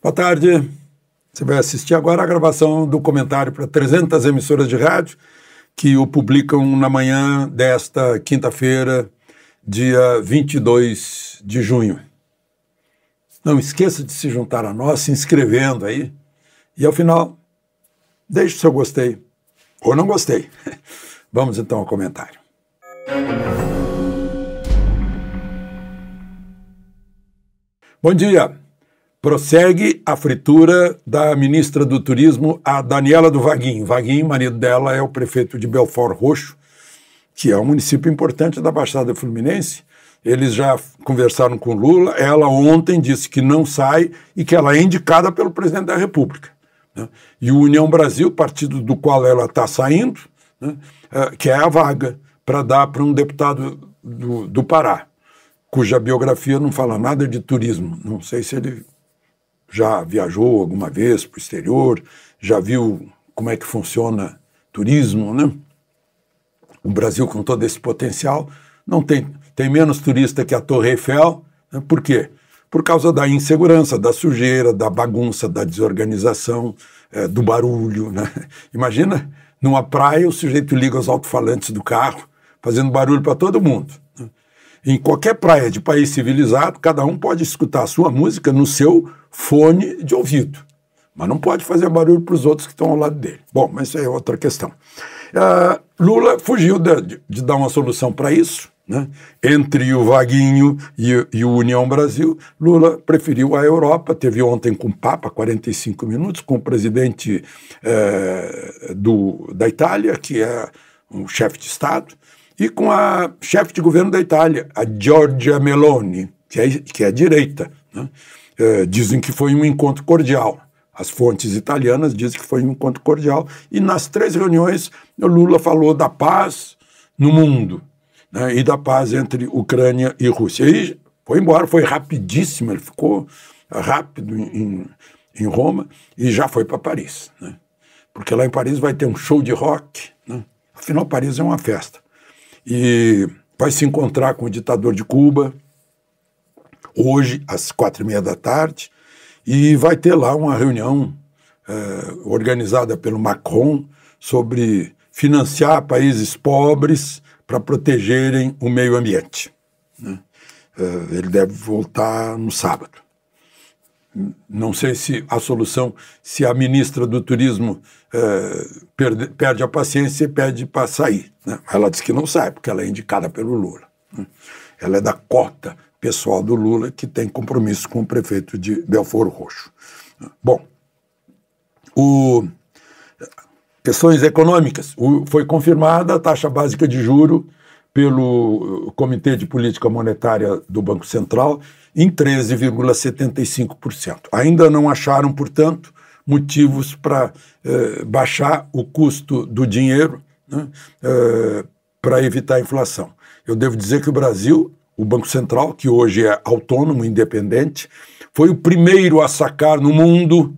Boa tarde. Você vai assistir agora a gravação do comentário para 300 emissoras de rádio que o publicam na manhã desta quinta-feira, dia 22 de junho. Não esqueça de se juntar a nós se inscrevendo aí. E ao final, deixe o seu gostei ou não gostei. Vamos então ao comentário. Bom dia. Prossegue a fritura da ministra do Turismo, a Daniela do Vaguinho. Vaguinho, marido dela, é o prefeito de Belfort Roxo, que é um município importante da Baixada Fluminense. Eles já conversaram com Lula. Ela ontem disse que não sai e que ela é indicada pelo presidente da República. Né? E o União Brasil, partido do qual ela está saindo, né? É, que é a vaga para dar para um deputado do, do Pará, cuja biografia não fala nada de turismo. Não sei se ele já viajou alguma vez para o exterior, já viu como é que funciona turismo, né? O Brasil com todo esse potencial não tem tem menos turista que a Torre Eiffel, né? por quê? Por causa da insegurança, da sujeira, da bagunça, da desorganização, é, do barulho, né? Imagina numa praia o sujeito liga os alto-falantes do carro, fazendo barulho para todo mundo em qualquer praia de país civilizado, cada um pode escutar a sua música no seu fone de ouvido. Mas não pode fazer barulho para os outros que estão ao lado dele. Bom, mas isso é outra questão. Uh, Lula fugiu de, de, dar uma solução para isso. Né? Entre o Vaguinho e, e, o União Brasil, Lula preferiu a Europa. Teve ontem com o Papa 45 minutos, com o presidente uh, do, da Itália, que é um chefe de Estado e com a chefe de governo da Itália, a Giorgia Meloni, que é, que é direita. Né? É, dizem que foi um encontro cordial. As fontes italianas dizem que foi um encontro cordial. E nas três reuniões, Lula falou da paz no mundo né? e da paz entre Ucrânia e Rússia. E foi embora, foi rapidíssimo, ele ficou rápido em, em Roma e já foi para Paris. Né? Porque lá em Paris vai ter um show de rock. Né? Afinal, Paris é uma festa e vai se encontrar com o ditador de Cuba hoje às quatro e meia da tarde e vai ter lá uma reunião eh, organizada pelo Macron sobre financiar países pobres para protegerem o meio ambiente. Né? Eh, ele deve voltar no sábado não sei se a solução, se a ministra do Turismo eh, perde, perde, a paciência e pede para sair. Né? Ela diz que não sai, porque ela é indicada pelo Lula. Né? Ela é da cota pessoal do Lula, que tem compromisso com o prefeito de Belfort Roxo. Né? Bom, o, questões econômicas. O, foi confirmada a taxa básica de juro pelo eh, Comitê de Política Monetária do Banco Central em 13,75%. Ainda não acharam, portanto, motivos para eh, baixar o custo do dinheiro né, eh, para evitar a inflação. Eu devo dizer que o Brasil, o Banco Central, que hoje é autônomo, independente, foi o primeiro a sacar no mundo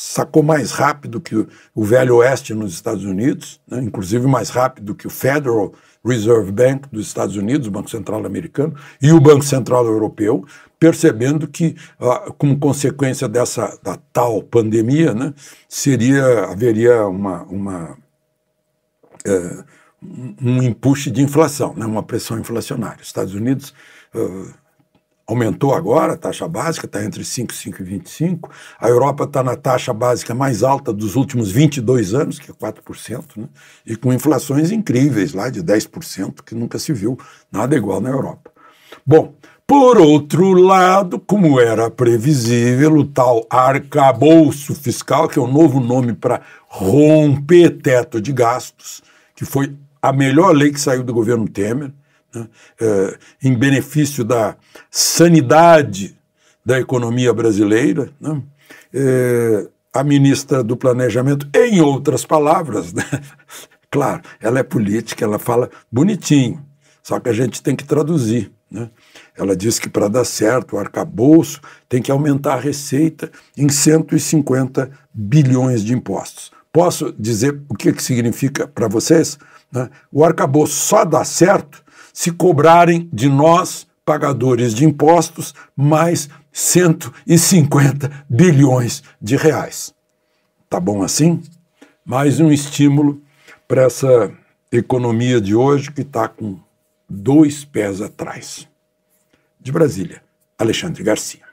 sacou mais rápido que o, Velho Oeste nos Estados Unidos, né, inclusive mais rápido que o Federal Reserve Bank dos Estados Unidos, o Banco Central americano, e o Banco Central europeu, percebendo que, ah, como consequência dessa da tal pandemia, né, seria, haveria uma, uma é, um empuxo de inflação, né, uma pressão inflacionária. Estados Unidos. Uh, Aumentou agora a taxa básica, está entre 5, 5 e 25. A Europa está na taxa básica mais alta dos últimos 22 anos, que é 4%, né? e com inflações incríveis lá de 10%, que nunca se viu nada igual na Europa. Bom, por outro lado, como era previsível, o tal arcabouço fiscal, que é o novo nome para romper teto de gastos, que foi a melhor lei que saiu do governo Temer, né, é, em benefício da sanidade da economia brasileira. Né, é, a ministra do Planejamento, em outras palavras, né, claro, ela é política, ela fala bonitinho, só que a gente tem que traduzir. Né? Ela diz que para dar certo o arcabouço tem que aumentar a receita em 150 bilhões de impostos. Posso dizer o que, que significa para vocês? Né? O arcabouço só dá certo se cobrarem de nós, pagadores de impostos, mais 150 bilhões de reais. Tá bom assim? Mais um estímulo para essa economia de hoje que está com dois pés atrás. De Brasília, Alexandre Garcia.